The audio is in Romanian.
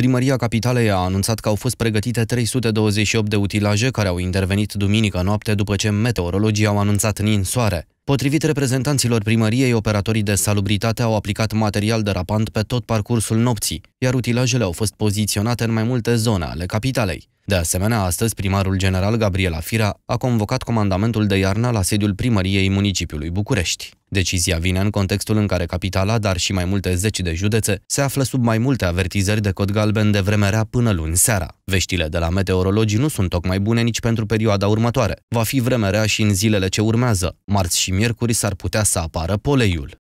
Primăria Capitalei a anunțat că au fost pregătite 328 de utilaje care au intervenit duminică noapte după ce meteorologii au anunțat ninsoare. Potrivit reprezentanților primăriei, operatorii de salubritate au aplicat material derapant pe tot parcursul nopții, iar utilajele au fost poziționate în mai multe zone ale capitalei. De asemenea, astăzi primarul general Gabriela Fira a convocat comandamentul de iarnă la sediul primăriei municipiului București. Decizia vine în contextul în care capitala, dar și mai multe zeci de județe, se află sub mai multe avertizări de cod galben de vreme rea până luni seara. Veștile de la meteorologi nu sunt tocmai bune nici pentru perioada următoare. Va fi vreme rea și în zilele ce urmează. Marți și miercuri s-ar putea să apară poleiul.